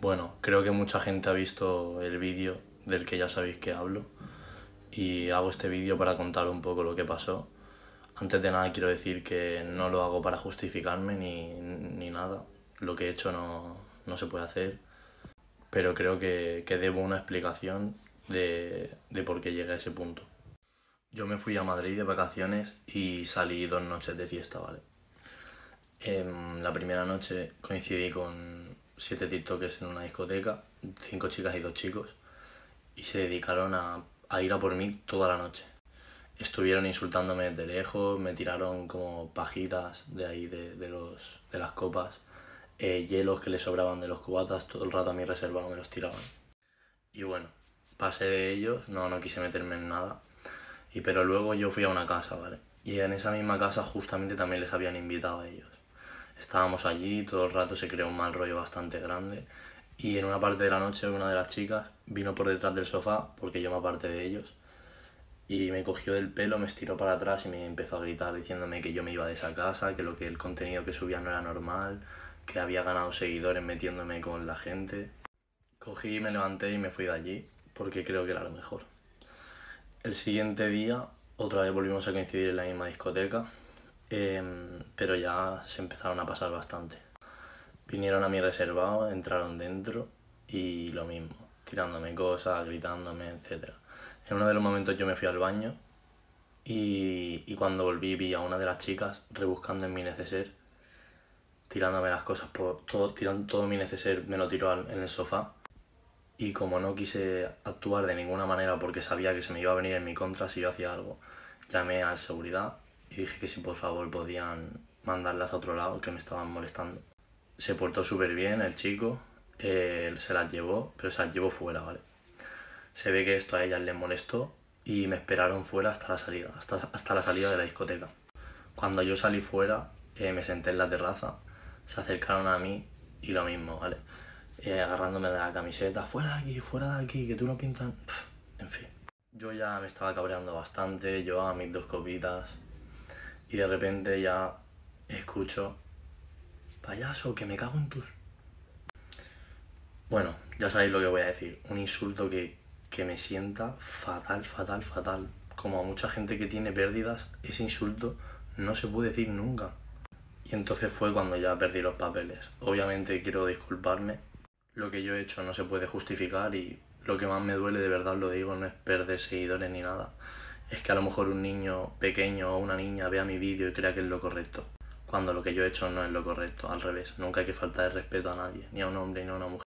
Bueno, creo que mucha gente ha visto el vídeo del que ya sabéis que hablo y hago este vídeo para contar un poco lo que pasó. Antes de nada quiero decir que no lo hago para justificarme ni, nada. Lo que he hecho no, se puede hacer, pero creo que, debo una explicación de, de por qué llegué a ese punto. Yo me fui a Madrid de vacaciones y salí dos noches de fiesta, ¿vale? En em, la primera noche coincidí con siete TikTokers en una discoteca, cinco chicas y dos chicos, y se dedicaron a, ir a por mí toda la noche. Estuvieron insultándome de lejos, me tiraron como pajitas de ahí, de, los, de las copas, eh, hielos que le sobraban de los cubatas, todo el rato a mi reserva me los tiraban. Y bueno, pasé de ellos, no, no quise meterme en nada. Y pero luego yo fui a una casa, ¿vale? Y en esa misma casa justamente también les habían invitado a ellos estábamos allí, todo el rato se creó un mal rollo bastante grande y en una parte de la noche una de las chicas vino por detrás del sofá, porque yo me aparté de ellos, y me cogió del pelo, me estiró para atrás y me empezó a gritar diciéndome que yo me iba de esa casa, que lo que el contenido que subía no era normal, que había ganado seguidores metiéndome con la gente. Cogí, me levanté y me fui de allí, porque creo que era lo mejor. El siguiente día, otra vez volvimos a coincidir en la misma discoteca, Em, pero ya se empezaron a pasar bastante. Vinieron a mi reservado, entraron dentro y lo mismo, tirándome cosas, gritándome, etc. En uno de los momentos yo me fui al baño y, cuando volví vi a una de las chicas rebuscando en mi neceser, tirándome las cosas, por todo, tirando todo mi neceser, me lo tiró en el sofá. Y como no quise actuar de ninguna manera porque sabía que se me iba a venir en mi contra si yo hacía algo, llamé a seguridad y dije que si por favor podían mandarlas a otro lado, que me estaban molestando. Se portó súper bien el chico, se las llevó, pero se las llevó fuera, ¿vale? Se ve que esto a ellas les molestó y me esperaron fuera hasta la salida, hasta, hasta la salida de la discoteca. Cuando yo salí fuera, eh, me senté en la terraza, se acercaron a mí y lo mismo, ¿vale? Eh, agarrándome de la camiseta, fuera de aquí, fuera de aquí, que tú no pintan en fin. Yo ya me estaba cabreando bastante, llevaba mis dos copitas, y de repente ya escucho, payaso, que me cago en tus... Bueno, ya sabéis lo que voy a decir. Un insulto que, me sienta fatal, fatal, fatal. Como a mucha gente que tiene pérdidas, ese insulto no se puede decir nunca. Y entonces fue cuando ya perdí los papeles. Obviamente quiero disculparme. Lo que yo he hecho no se puede justificar y lo que más me duele de verdad lo digo no es perder seguidores ni nada es que a lo mejor un niño pequeño o una niña vea mi vídeo y crea que es lo correcto, cuando lo que yo he hecho no es lo correcto, al revés, nunca hay que faltar el respeto a nadie, ni a un hombre ni a una mujer.